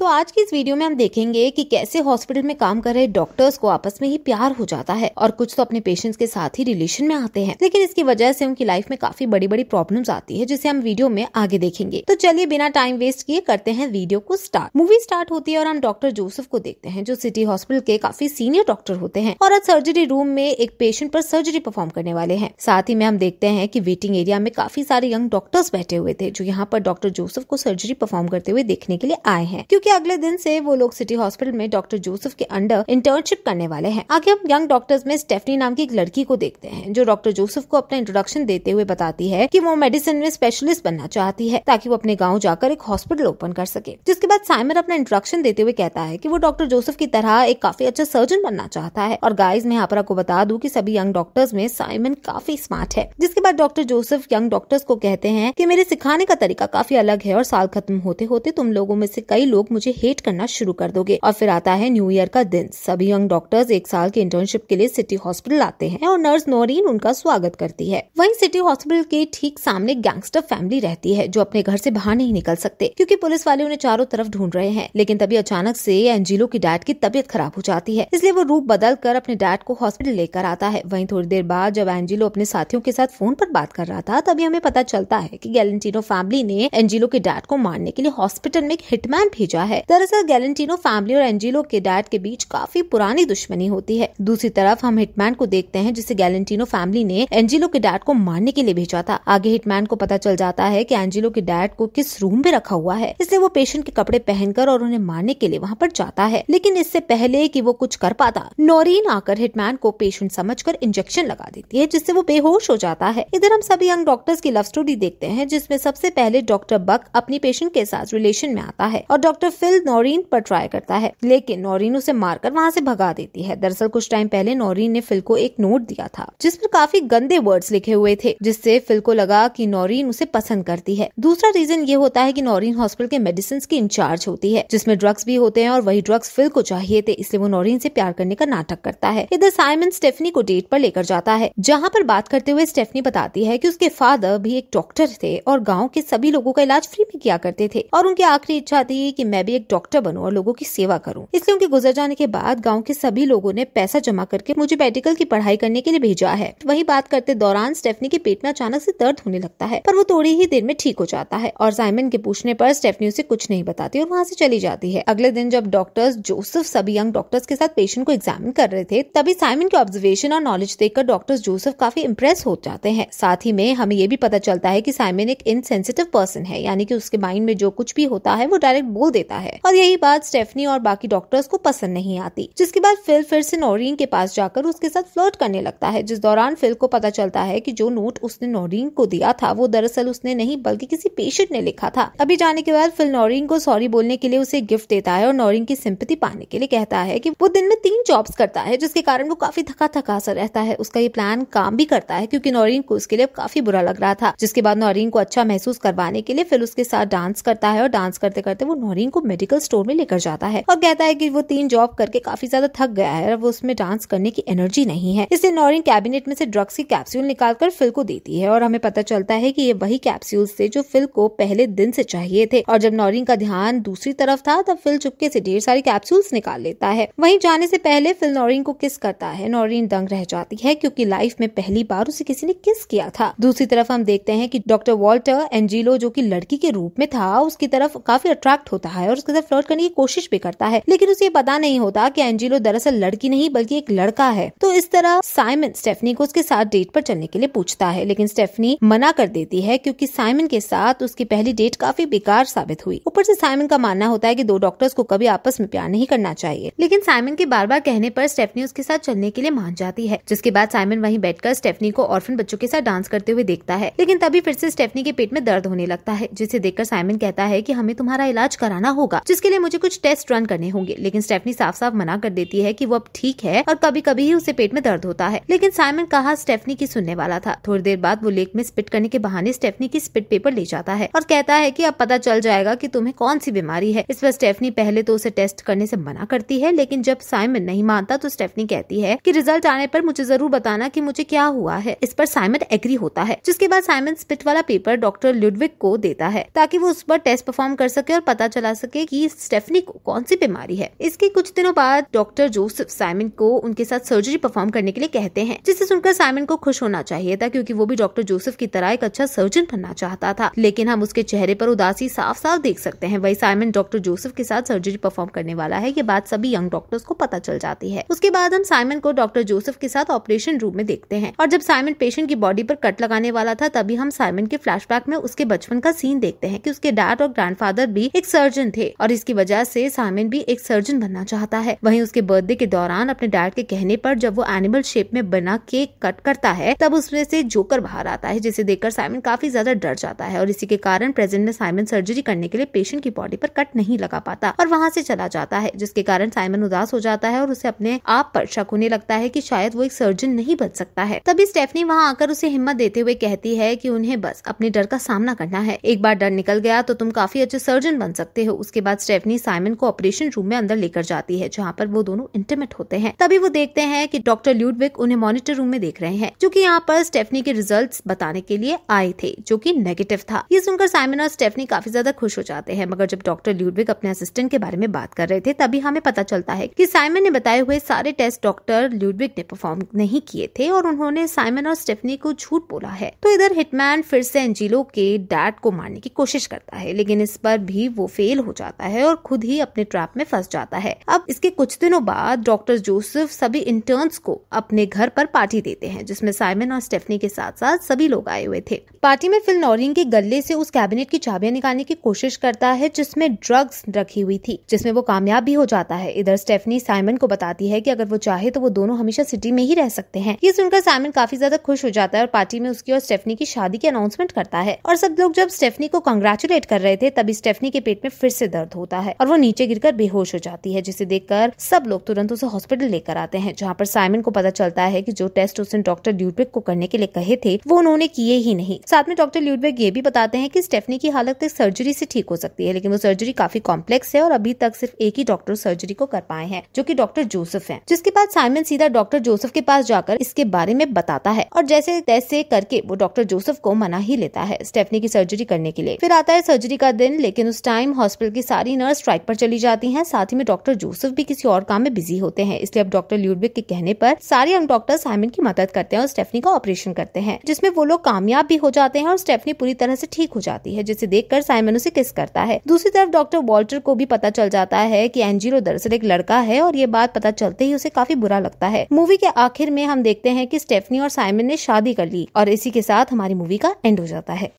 तो आज की इस वीडियो में हम देखेंगे कि कैसे हॉस्पिटल में काम कर रहे डॉक्टर्स को आपस में ही प्यार हो जाता है और कुछ तो अपने पेशेंट्स के साथ ही रिलेशन में आते हैं लेकिन इसकी वजह से उनकी लाइफ में काफी बड़ी बड़ी प्रॉब्लम्स आती है जिसे हम वीडियो में आगे देखेंगे तो चलिए बिना टाइम वेस्ट किए करते हैं वीडियो को स्टार्ट मूवी स्टार्ट होती है और हम डॉक्टर जोसेफ को देखते हैं जो सिटी हॉस्पिटल के काफी सीनियर डॉक्टर होते हैं और आज सर्जरी रूम में एक पेशेंट पर सर्जरी परफॉर्म करने वाले हैं साथ ही में हम देखते हैं की वेटिंग एरिया में काफी सारे यंग डॉक्टर्स बैठे हुए थे जो यहाँ पर डॉक्टर जोसेफ को सर्जरी परफॉर्म करते हुए देखने के लिए आए हैं क्योंकि के अगले दिन से वो लोग सिटी हॉस्पिटल में डॉक्टर जोसेफ के अंडर इंटर्नशिप करने वाले हैं आगे हम यंग डॉक्टर्स में स्टेफनी नाम की एक लड़की को देखते हैं जो डॉक्टर जोसेफ को अपना इंट्रोडक्शन देते हुए बताती है की वो मेडिसिन में स्पेशलिस्ट बनना चाहती है ताकि वो अपने गाँव जाकर एक हॉस्पिटल ओपन कर सके जिसके बाद साइमन अपना इंट्रोडक्शन देते हुए कहता है की वो डॉक्टर जोसेफ की तरह एक काफी अच्छा सर्जन बनना चाहता है और गाइज मैं यहाँ पर आपको बता दू की सभी यंग डॉक्टर्स में साइमन काफी स्मार्ट है जिसके बाद डॉक्टर जोसेफ यंग डॉक्टर्स को कहते हैं की मेरे सिखाने का तरीका काफी अलग है और साल खत्म होते होते तुम लोगों में से कई लोग मुझे हेट करना शुरू कर दोगे और फिर आता है न्यू ईयर का दिन सभी यंग डॉक्टर्स एक साल के इंटर्नशिप के लिए सिटी हॉस्पिटल आते हैं और नर्स नौरीन उनका स्वागत करती है वहीं सिटी हॉस्पिटल के ठीक सामने गैंगस्टर फैमिली रहती है जो अपने घर से बाहर नहीं निकल सकते क्योंकि पुलिस वाले उन्हें चारों तरफ ढूंढ रहे हैं लेकिन तभी अचानक से एंजिलो की डैड की तबीयत खराब हो जाती है इसलिए वो रूप बदल कर अपने डैड को हॉस्पिटल लेकर आता है वहीं थोड़ी देर बाद जब एंजिलो अपने साथियों के साथ फोन पर बात कर रहा था तभी हमें पता चलता है की गैलेंटिनो फैमिली ने एंजिलो के डैड को मारने के लिए हॉस्पिटल में एक हिटमैन भेजा है दरअसल गैलेंटिनो फैमिली और एंजिलो के डैड के बीच काफी पुरानी दुश्मनी होती है दूसरी तरफ हम हिटमैन को देखते हैं जिसे गैलेंटिनो फैमिली ने एंजिलो के डैड को मारने के लिए भेजा था आगे हिटमैन को पता चल जाता है की एंजिलो के डैड को किस रूम में रखा हुआ है इसलिए वो पेशेंट के कपड़े पहनकर और उन्हें मारने के लिए वहाँ पर जाता है लेकिन इससे पहले की वो कुछ कर पाता नोरिन आकर हिटमैन को पेशेंट समझ इंजेक्शन लगा देती है जिससे वो बेहोश हो जाता है इधर हम सभी यंग डॉक्टर्स की लव स्टोरी देखते हैं जिसमें सबसे पहले डॉक्टर बक अपनी पेशेंट के साथ रिलेशन में आता है और डॉक्टर फिल नौरीन पर ट्राई करता है लेकिन नौरीन उसे मारकर वहाँ से भगा देती है दरअसल कुछ टाइम पहले नौरीन ने फिल को एक नोट दिया था जिस पर काफी गंदे वर्ड्स लिखे हुए थे जिससे फिल को लगा कि नौरीन उसे पसंद करती है दूसरा रीजन ये होता है कि नौरीन हॉस्पिटल के मेडिसिन की इंचार्ज होती है जिसमें ड्रग्स भी होते हैं और वही ड्रग्स फिल को चाहिए थे इसलिए वो नौरीन से प्यार करने का नाटक करता है इधर साइमन स्टेफनी को डेट पर लेकर जाता है जहाँ पर बात करते हुए स्टेफनी बताती है की उसके फादर भी एक डॉक्टर थे और गाँव के सभी लोगों का इलाज फ्री में किया करते थे और उनकी आखिरी इच्छा थी की मैं भी एक डॉक्टर बनूं और लोगों की सेवा करूं इसलिए उनके गुजर जाने के बाद गांव के सभी लोगों ने पैसा जमा करके मुझे मेडिकल की पढ़ाई करने के लिए भेजा है वही बात करते दौरान स्टेफनी के पेट में अचानक से दर्द होने लगता है पर वो थोड़ी ही देर में ठीक हो जाता है और साइमन के पूछने पर स्टेफनी उसे कुछ नहीं बताती और वहाँ से चली जाती है अगले दिन जब डॉक्टर्स जोसेफ सभी यंग डॉक्टर्स के साथ पेशेंट को एग्जामिन कर रहे थे तभी साइमन के ऑब्जर्वेशन और नॉलेज देखकर डॉक्टर्स जोसेफ काफी इम्प्रेस हो जाते हैं साथ ही में हमें ये भी पता चलता है की साइमन एक इनसेंसिटिव पर्सन है यानी की उसके माइंड में जो कुछ भी होता है वो डायरेक्ट बोल देता है है और यही बात स्टेफनी और बाकी डॉक्टर्स को पसंद नहीं आती जिसके बाद फिल फिर से नोरिन के पास जाकर उसके साथ फ्लर्ट करने लगता है जिस दौरान फिल को पता चलता है की जो नोट उसने नोरिन को दिया था वो दरअसल उसने नहीं बल्कि किसी पेशेंट ने लिखा था अभी जाने के बाद फिल नोरिन को सॉरी बोलने के लिए उसे गिफ्ट देता है और नोरिन की सिंपति पाने के लिए कहता है की वो दिन में तीन जॉब्स करता है जिसके कारण वो काफी थका थका सा रहता है उसका ये प्लान काम भी करता है क्योंकि नोरिन को उसके लिए काफी बुरा लग रहा था जिसके बाद नौरीन को अच्छा महसूस करवाने के लिए फिर उसके साथ डांस करता है और डांस करते करते वो नौरीन को मेडिकल स्टोर में लेकर जाता है और कहता है की वो तीन जॉब करके काफी ज्यादा थक गया है और वो उसमें डांस करने की एनर्जी नहीं है इसलिए नॉरिन कैबिनेट में से ड्रग्स की कैप्सूल निकाल कर फिल को देती है और हमें पता चलता है की ये वही कैप्सूल थे जो फिल को पहले दिन से चाहिए थे और जब नॉरिन का ध्यान दूसरी तरफ था तब फिल चुपके से ढेर सारी कैप्सूल्स निकाल लेता है वहीं जाने से पहले फिल नॉरिन को किस करता है नॉरिन दंग रह जाती है क्योंकि लाइफ में पहली बार उसे किसी ने किस किया था दूसरी तरफ हम देखते हैं कि डॉक्टर वॉल्टर एंजिलो जो कि लड़की के रूप में था उसकी तरफ काफी अट्रैक्ट होता है है और उसके साथ फ्लर्ट करने की कोशिश भी करता है लेकिन उसे पता नहीं होता की एंजिलो दरअसल लड़की नहीं बल्कि एक लड़का है तो इस तरह साइमन स्टेफनी को उसके साथ डेट पर चलने के लिए पूछता है लेकिन स्टेफनी मना कर देती है क्योंकि साइमन के साथ उसकी पहली डेट काफी बेकार साबित हुई ऊपर से साइमन का मानना होता है कि दो डॉक्टर्स को कभी आपस में प्यार नहीं करना चाहिए लेकिन साइमन के बार बार कहने पर स्टेफनी उसके साथ चलने के लिए मान जाती है जिसके बाद साइमन वहीं बैठकर स्टेफनी को ऑर्फन बच्चों के साथ डांस करते हुए देखता है लेकिन तभी फिर से स्टेफनी के पेट में दर्द होने लगता है जिसे देखकर साइमन कहता है की हमें तुम्हारा इलाज कराना होगा जिसके लिए मुझे कुछ टेस्ट रन करने होंगे लेकिन स्टेफनी साफ साफ मना कर देती है की वो अब ठीक है और कभी कभी ही उसे पेट में दर्द होता है लेकिन साइमन कहा स्टेफनी की सुनने वाला था थोड़ी देर बाद वो लेक में स्पिट करने के बहाने स्टेफनी की स्पिट पेपर ले जाता है और कहता है की अब पता चल जाएगा की तुम्हें कौन सी बीमारी है इस पर स्टेफनी पहले तो उसे टेस्ट करने ऐसी मना करती है लेकिन जब साइमन नहीं मानता तो स्टेफनी कहती है की रिजल्ट आने आरोप मुझे जरूर बताना की मुझे क्या हुआ है इस पर साइमन एग्री होता है जिसके बाद साइमन स्पिट वाला पेपर डॉक्टर लुडविक को देता है ताकि वो उस पर टेस्ट परफॉर्म कर सके और पता चला सके सके कि स्टेफनी को कौन सी बीमारी है इसके कुछ दिनों बाद डॉक्टर जोसेफ साइमन को उनके साथ सर्जरी परफॉर्म करने के लिए कहते हैं जिसे सुनकर साइमन को खुश होना चाहिए था क्योंकि वो भी डॉक्टर जोसेफ की तरह एक अच्छा सर्जन बनना चाहता था लेकिन हम उसके चेहरे पर उदासी साफ साफ देख सकते हैं वही साइमन डॉक्टर जोसेफ के साथ सर्जरी परफॉर्म करने वाला है ये बात सभी यंग डॉक्टर्स को पता चल जाती है उसके बाद हम साइमन को डॉक्टर जोसेफ के साथ ऑपरेशन रूम में देखते हैं और जब साइमन पेशेंट की बॉडी पर कट लगाने वाला था तभी हम साइमन के फ्लैशबैक में उसके बचपन का सीन देखते हैं कि उसके डैड और ग्रैंडफादर भी एक सर्जन थे थे और इसकी वजह से सामिन भी एक सर्जन बनना चाहता है वहीं उसके बर्थडे के दौरान अपने डैड के कहने पर जब वो एनिमल शेप में बना केक कट करता है तब उसमें से जोकर बाहर आता है जिसे देखकर साइमन काफी ज्यादा डर जाता है और इसी के कारण प्रेजेंट में साइमन सर्जरी करने के लिए पेशेंट की बॉडी पर कट नहीं लगा पाता और वहाँ से चला जाता है जिसके कारण साइमन उदास हो जाता है और उसे अपने आप पर शक होने लगता है की शायद वो एक सर्जन नहीं बन सकता है तभी स्टेफनी वहाँ आकर उसे हिम्मत देते हुए कहती है की उन्हें बस अपने डर का सामना करना है एक बार डर निकल गया तो तुम काफी अच्छे सर्जन बन सकते हो उसके बाद स्टेफनी साइमन को ऑपरेशन रूम में अंदर लेकर जाती है जहाँ पर वो दोनों इंटरमेट होते हैं तभी वो देखते हैं की डॉक्टर ल्यूडविक उन्हें मॉनिटर रूम में देख रहे हैं जो की यहाँ पर स्टेफनी के रिजल्ट बताने के लिए आए थे जो की नेगेटिव था ये सुनकर साइमन और स्टेफनी काफी ज्यादा खुश हो जाते हैं मगर जब डॉक्टर ल्यूडविक अपने असिस्टेंट के बारे में बात कर रहे थे तभी हमें पता चलता है की साइमन ने बताए हुए सारे टेस्ट डॉक्टर ल्यूडविक ने परफॉर्म नहीं किए थे और उन्होंने साइमन और स्टेफनी को झूठ बोला है तो इधर हिटमैन फिर से एंजिलो के डैड को मारने की कोशिश करता है लेकिन इस पर भी वो फेल हो जाता है और खुद ही अपने ट्रैप में फंस जाता है अब इसके कुछ दिनों बाद डॉक्टर जोसेफ सभी इंटर्न्स को अपने घर पर पार्टी देते हैं जिसमें साइमन और स्टेफनी के साथ साथ सभी लोग आए हुए थे पार्टी में फिल नॉरिन के गले से उस कैबिनेट की चाबियां निकालने की कोशिश करता है जिसमें ड्रग्स रखी हुई थी जिसमें वो कामयाब भी हो जाता है इधर स्टेफनी साइमन को बताती है कि अगर वो चाहे तो वो दोनों हमेशा सिटी में ही रह सकते हैं ये सुनकर साइमन काफी ज्यादा खुश हो जाता है और पार्टी में उसकी और स्टेफनी की शादी की अनाउंसमेंट करता है और सब लोग जब स्टेफनी को कंग्रेचुलेट कर रहे थे तभी स्टेफनी के पेट में फिर से से दर्द होता है और वो नीचे गिरकर बेहोश हो जाती है जिसे देखकर सब लोग तुरंत उसे हॉस्पिटल लेकर आते हैं जहाँ पर साइमन को पता चलता है की जो टेस्ट उसने डॉक्टर ल्यूडविक को करने के लिए कहे थे वो उन्होंने किए ही नहीं साथ में डॉक्टर ल्यूडविक ये भी बताते हैं की स्टेफनी की हालत एक सर्जरी से ठीक हो सकती है लेकिन वो सर्जरी काफी कॉम्प्लेक्स है और अभी तक सिर्फ एक ही डॉक्टर सर्जरी को कर पाए हैं जो की डॉक्टर जोसेफ है जिसके बाद साइमन सीधा डॉक्टर जोसेफ के पास जाकर इसके बारे में बताता है और जैसे तैसे करके वो डॉक्टर जोसेफ को मना ही लेता है स्टेफनी की सर्जरी करने के लिए फिर आता है सर्जरी का दिन लेकिन उस टाइम हॉस्पिटल की सारी नर्स स्ट्राइक पर चली जाती हैं साथ ही में डॉक्टर जोसेफ भी किसी और काम में बिजी होते हैं इसलिए अब डॉक्टर ल्यूडविक के कहने पर सारे यंग डॉक्टर साइमन की मदद करते हैं और स्टेफनी का ऑपरेशन करते हैं जिसमें वो लोग कामयाब भी हो जाते हैं और स्टेफनी पूरी तरह से ठीक हो जाती है जिसे कर साइमन उसे किस करता है दूसरी तरफ डॉक्टर वॉल्टर को भी पता चल जाता है की एनजीरो दरअसल एक लड़का है और ये बात पता चलते ही उसे काफी बुरा लगता है मूवी के आखिर में हम देखते हैं की स्टेफनी और साइमन ने शादी कर ली और इसी के साथ हमारी मूवी का एंड हो जाता है